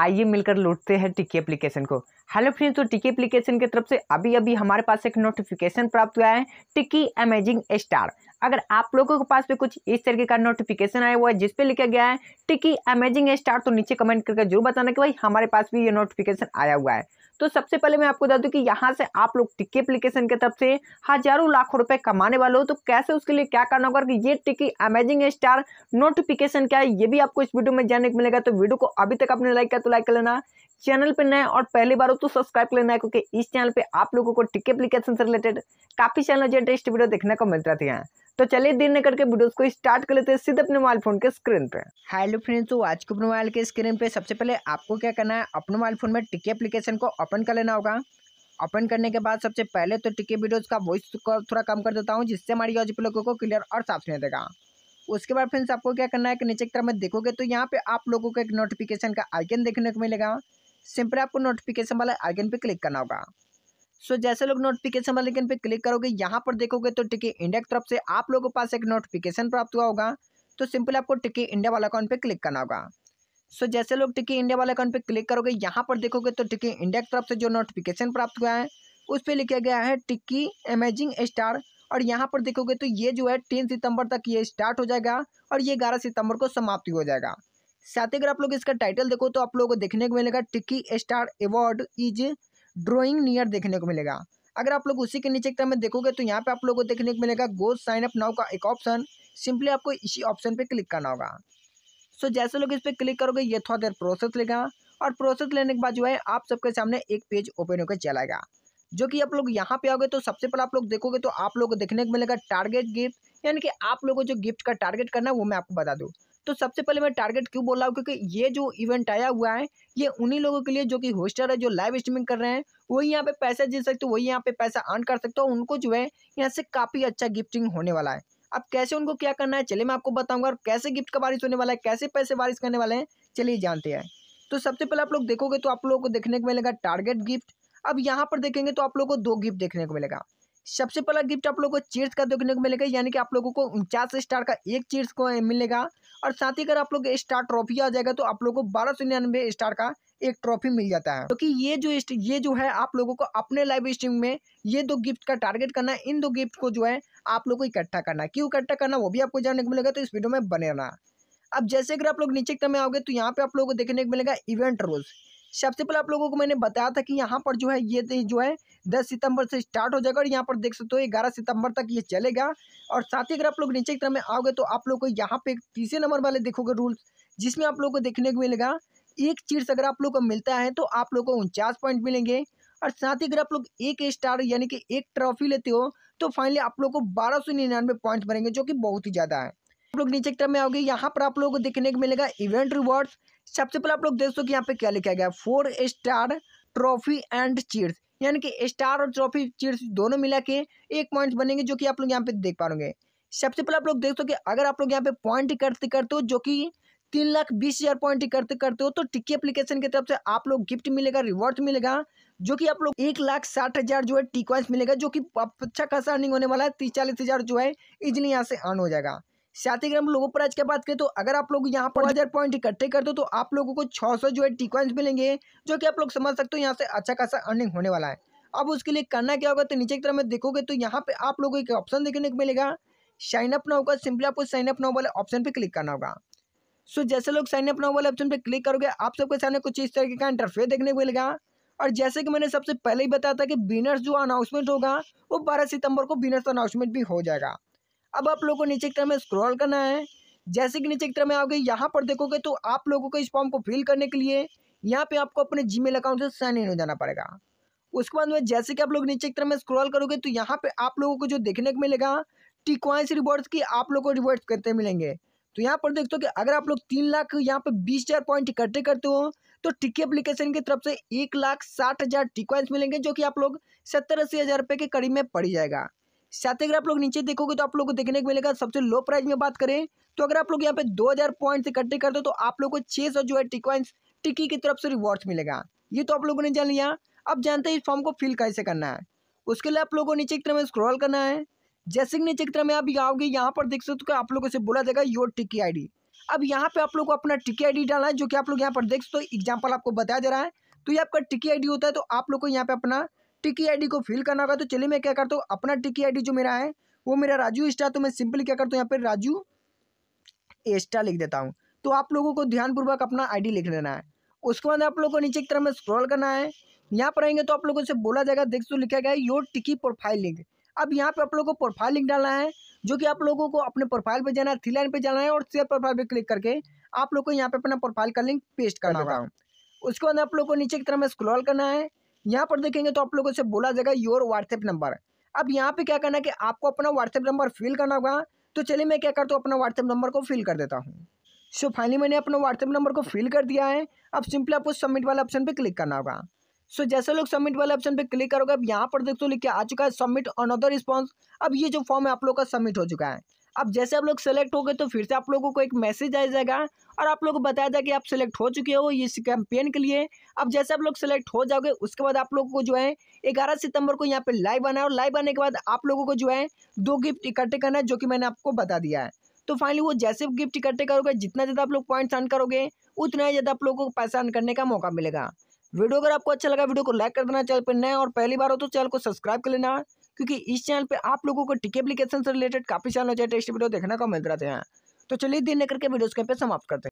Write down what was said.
आइए मिलकर लूटते हैं टिकी एप्लीकेशन को हेलो फ्रेंड्स तो टिकी एप्लीकेशन की तरफ से अभी अभी हमारे पास एक नोटिफिकेशन प्राप्त हुआ है टिकी अमेजिंग स्टार अगर आप लोगों के पास भी कुछ इस तरीके का नोटिफिकेशन आया हुआ है जिस पे लिखा गया है टिकी अमेजिंग स्टार तो नीचे कमेंट करके जरूर बताना कि भाई हमारे पास भी ये नोटिफिकेशन आया हुआ है तो सबसे पहले मैं आपको बता दूं कि यहाँ से आप लोग टिक्की एप्लीकेशन की तरफ से हजारों लाखों रुपए कमाने वाले हो तो कैसे उसके लिए क्या करना होगा कि ये टिक्की अमेजिंग स्टार नोटिफिकेशन क्या है ये भी आपको इस वीडियो में जानने को मिलेगा तो वीडियो को अभी तक आपने लाइक किया तो लाइक कर लेना चैनल पर नए और पहली बार हो तो सब्सक्राइब कर लेना है क्योंकि इस चैनल पर आप लोगों को टिक्की एप्लीकेशन से रिलेटेड काफी चैनल जो इंटरेस्ट वीडियो देखने को मिलता रहती है तो चलिए दिन न करके वीडियोस को स्टार्ट कर लेते हैं सीधे अपने मोबाइल फोन के स्क्रीन पे हेलो फ्रेंड्स तो आज के अपने मोबाइल के स्क्रीन पे सबसे पहले आपको क्या करना है अपने मोबाइल फोन में टिकी एप्लीकेशन को ओपन कर लेना होगा ओपन करने के बाद सबसे पहले तो टिकी वीडियोज का वॉइस को थोड़ा कम कर देता हूँ जिससे हमारी ऑजिप लोगों को क्लियर और साफ सुना देगा उसके बाद फ्रेंड्स आपको क्या करना है कि नीचे की तरफ में देखोगे तो यहाँ पे आप लोगों को एक नोटिफिकेशन का आइकन देखने को मिलेगा सिंपल आपको नोटिफिकेशन वाला आइकन पे क्लिक करना होगा सो so, जैसे लोग नोटिफिकेशन वाले लिंक पे क्लिक करोगे यहाँ पर देखोगे तो टिकी इंडिया की तरफ से आप लोगों के पास एक नोटिफिकेशन प्राप्त हुआ होगा तो सिंपल आपको टिकी इंडिया वाला अकाउंट पे क्लिक करना होगा सो so, जैसे लोग टिकी इंडिया वाले अकाउंट पे क्लिक करोगे यहाँ पर देखोगे तो टिकी इंडिया की तरफ से जो नोटिफिकेशन प्राप्त हुआ है उस पर लिखा गया है टिक्की अमेजिंग स्टार और यहाँ पर देखोगे तो ये जो है तीन सितंबर तक ये स्टार्ट हो जाएगा और ये ग्यारह सितंबर को समाप्त हो जाएगा साथ ही अगर आप लोग इसका टाइटल देखो तो आप लोगों को देखने को मिलेगा Tiki star award is drawing near देखने को मिलेगा अगर आप लोग उसी के नीचे क्रम में देखोगे तो यहाँ पे आप लोग को देखने को मिलेगा गो साइन अप नाउ का एक ऑप्शन सिंपली आपको इसी ऑप्शन पे क्लिक करना होगा सो so, जैसे लोग इस पर क्लिक करोगे ये थोड़ा देर प्रोसेस लेगा और प्रोसेस लेने के बाद जो है आप सबके सामने एक पेज ओपन होकर चलाएगा जो कि आप लोग यहाँ पे आओगे तो सबसे पहले आप लोग देखोगे तो आप लोग को देखने को मिलेगा टारगेट गिफ्ट यानी कि आप लोगों को जो गिफ्ट का टारगेट करना है वो मैं आपको बता दूँ तो सबसे पहले मैं टारगेट क्यों बोल रहा हूँ क्योंकि ये जो इवेंट आया हुआ है ये उन्हीं लोगों के लिए जो कि होस्टर है जो लाइव स्ट्रीमिंग कर रहे हैं वही यहाँ पे पैसा जीत सकते हो वही यहाँ पे पैसा अर्न कर सकते हो उनको जो है यहाँ से काफ़ी अच्छा गिफ्टिंग होने वाला है अब कैसे उनको क्या करना है चलिए मैं आपको बताऊंगा और कैसे गिफ्ट का बारिश होने वाला है कैसे पैसे बारिश करने वाले हैं चलिए जानते हैं तो सबसे पहले आप लोग देखोगे तो आप लोगों को देखने को मिलेगा टारगेट गिफ्ट अब यहाँ पर देखेंगे तो आप लोगों को दो गिफ्ट देखने को मिलेगा सबसे पहला गिफ्ट आप लोगों को चीर्स का देखने को मिलेगा यानी कि आप लोगों को उनचास स्टार का एक चीर्स को मिलेगा और साथ ही अगर आप लोग स्टार ट्रॉफी आ जाएगा तो आप लोग को बारह सौ निन्यानवे स्टार का एक ट्रॉफी मिल जाता है क्योंकि तो ये जो ये जो है आप लोगों को अपने लाइव स्ट्रीम में ये दो गिफ्ट का टारगेट करना है इन दो गिफ्ट को जो है आप लोग को इकट्ठा करना है क्यों इकट्ठा करना वो भी आपको जानने को मिलेगा तो इस वीडियो में बने रहना अब जैसे अगर आप लोग नीचे कमे में आओगे तो यहाँ पे आप लोगों को देखने को मिलेगा इवेंट रोज सबसे पहले आप लोगों को मैंने बताया था कि यहाँ पर जो है ये जो है दस सितंबर से स्टार्ट हो जाएगा और यहाँ पर देख सकते हो ग्यारह सितंबर तक ये चलेगा और साथ ही अगर आप लोग नीचे की तरफ में आओगे तो आप लोग को यहाँ पे तीसरे नंबर वाले देखोगे रूल्स जिसमें आप लोग को देखने को मिलेगा एक चीट्स अगर आप लोग को मिलता है तो आप लोग को उनचास पॉइंट मिलेंगे और साथ ही अगर आप लोग एक स्टार यानी कि एक ट्रॉफी लेते हो तो फाइनली आप लोग को बारह सौ निन्यानवे पॉइंट बनेंगे जो कि बहुत ही ज़्यादा है आप लोग नीचे की तरफ में आओगे यहाँ पर आप लोगों को देखने को मिलेगा इवेंट रिवॉर्ड्स सबसे पहले आप लोग देख सो कि यहाँ पे क्या लिखा गया four star trophy and cheers यानी कि स्टार और ट्रॉफी चीर्स दोनों मिला के एक पॉइंट बनेंगे जो कि आप लोग यहाँ पे देख पा रहे सबसे पहले आप लोग देख सो कि अगर आप लोग यहाँ पे पॉइंट करते करते हो जो कि तीन लाख बीस हज़ार पॉइंट करते करते हो तो टिक्की एप्लीकेशन की तरफ से आप लोग गिफ्ट मिलेगा रिवॉर्ड मिलेगा जो कि आप लोग एक लाख साठ हज़ार जो है टिकॉइंस मिलेगा जो कि अच्छा खासा अर्निंग होने वाला है तीस चालीस हज़ार जो है इजिली यहाँ से अर्न हो जाएगा साथ ही अगर हम लोगों पर आज क्या बात करें तो अगर आप लोग यहाँ पर हज़ार पॉइंट इकट्ठे कर दो तो आप लोगों को 600 जो है टिकॉइंस मिलेंगे जो कि आप लोग समझ सकते हो यहाँ से अच्छा खासा अर्निंग होने वाला है अब उसके लिए करना क्या होगा तो नीचे की तरफ में देखोगे तो यहाँ पे आप लोगों को एक ऑप्शन देखने को मिलेगा साइन अप ना होगा सिंपली आपको साइन अप ना वाले ऑप्शन पर क्लिक करना होगा सो जैसे लोग साइन अप ना वाले ऑप्शन पर क्लिक करोगे आप सबके सामने कुछ इस तरीके का इंटरफेस देखने को मिलेगा और जैसे कि मैंने सबसे पहले ही बताया था कि बिनर्स जो अनाउंसमेंट होगा वो बारह सितंबर को बिनर्स अनाउंसमेंट भी हो जाएगा अब आप लोगों को नीचे की तरफ में स्क्रॉल करना है जैसे कि नीचे की तरफ में आओगे यहाँ पर देखोगे तो आप लोगों को इस फॉर्म को फिल करने के लिए यहाँ पे आपको अपने जीमेल अकाउंट से साइन इन हो जाना पड़ेगा उसके बाद में जैसे कि आप लोग नीचे की तरफ में स्क्रॉल करोगे तो यहाँ पे आप लोगों को जो देखने को मिलेगा टिकवाइंस रिवॉर्ड्स की आप लोग को रिवॉर्ड्स करते मिलेंगे तो यहाँ पर देखते हो कि अगर आप लोग तीन लाख यहाँ पे बीस हज़ार पॉइंट इकट्ठे करते हो तो टिक्की एप्लीकेशन की तरफ से एक लाख साठ हज़ार मिलेंगे जो कि आप लोग सत्तर अस्सी हज़ार रुपये के करीब में पड़ जाएगा साथ ही अगर आप लोग नीचे देखोगे तो आप लोग को देखने को मिलेगा सबसे लो प्राइस में बात करें तो अगर आप लोग यहाँ पे 2000 पॉइंट इकट्ठे कर दो तो आप लोग को छह सौ जो है टिकॉइंस टिकी की तरफ से रिवॉर्ड्स मिलेगा ये तो आप लोगों ने जान लिया अब जानते हैं इस फॉर्म को फिल कैसे करना है उसके लिए आप लोगों को नीचे की तरह में स्क्रॉल करना है जैसे कि नीचे की तरह में आप आओगे यहाँ पर देख सकते हो आप लोगों से बोला जाएगा योर टिकी आई अब यहाँ पे आप लोग को अपना टिकी आई डालना है जो कि आप लोग यहाँ पर देख सकते हो एग्जाम्पल आपको बताया जा रहा है तो ये आपका टिकी आई होता है तो आप लोग को यहाँ पे अपना टिकी आईडी को फिल करना होगा तो चलिए मैं क्या करता हूँ अपना टिकी आईडी जो मेरा है वो मेरा राजू एस्टा तो मैं सिंपली क्या करता हूँ यहाँ पर राजू एस्टा लिख देता हूँ तो आप लोगों को ध्यानपूर्वक अपना डी लिख लेना है उसके बाद आप लोगों को नीचे की तरफ में स्क्रॉल करना है यहाँ पर आएंगे तो आप लोगों से बोला जाएगा देख सो तो लिखा गया है योर टिकी प्रोफाइल लिंक अब यहाँ पे आप लोगों को प्रोफाइल लिंक डालना है जो कि आप लोगों को अपने प्रोफाइल पे जाना है थ्री लाइन पे जाना है और शेयर प्रोफाइल पे क्लिक करके आप लोग को यहाँ पे अपना प्रोफाइल का लिंक पेस्ट करना होगा उसके बाद आप लोग को नीचे की तरफ में स्क्रॉल करना है यहाँ पर देखेंगे तो आप लोगों से बोला जाएगा योर व्हाट्सएप नंबर अब यहाँ पे क्या करना है कि आपको अपना व्हाट्सएप नंबर फिल करना होगा तो चलिए मैं क्या करता हूँ अपना व्हाट्सएप नंबर को फिल कर देता हूँ सो so, फाइनली मैंने अपना व्हाट्सएप नंबर को फिल कर दिया है अब सिंपली आपको सबमिट वाला ऑप्शन पे क्लिक करना होगा सो so, जैसे लोग सबमिट वाले ऑप्शन पे क्लिक करोगे अब यहाँ पर देखते हो लिख के आ चुका है सबमिट अनदर रिस्पॉन्स अब ये जो फॉर्म है आप लोग का सबमिट हो चुका है अब जैसे आप लोग सेलेक्ट हो गए तो फिर से आप लोगों को एक मैसेज आ जाएगा और आप लोग को बताया जाएगा कि आप सेलेक्ट हो चुके हो इस कैंपेन के लिए अब जैसे आप लोग सेलेक्ट हो जाओगे उसके बाद आप लोगों को जो है ग्यारह सितंबर को यहाँ पे लाइव आना है और लाइव आने के बाद आप लोगों को जो है दो गिफ्ट इकट्ठे करना है जो कि मैंने आपको बता दिया है तो फाइनली वो जैसे गिफ्ट इकट्ठे करोगे जितना ज़्यादा आप लोग पॉइंट्स अन करोगे उतना ही ज़्यादा आप लोगों को पैसा अन करने का मौका मिलेगा वीडियो अगर आपको अच्छा लगा वीडियो को लाइक कर देना चैनल पर नए और पहली बार हो तो चैनल को सब्सक्राइब कर लेना क्योंकि इस चैनल पर आप लोगों को टिक एप्लीकेशन से रिलेटेड काफ़ी सारे टेस्ट वीडियो देखने को मिल रहे हैं तो चलिए दिन लेकर के वीडियोज़ के पे समाप्त करते हैं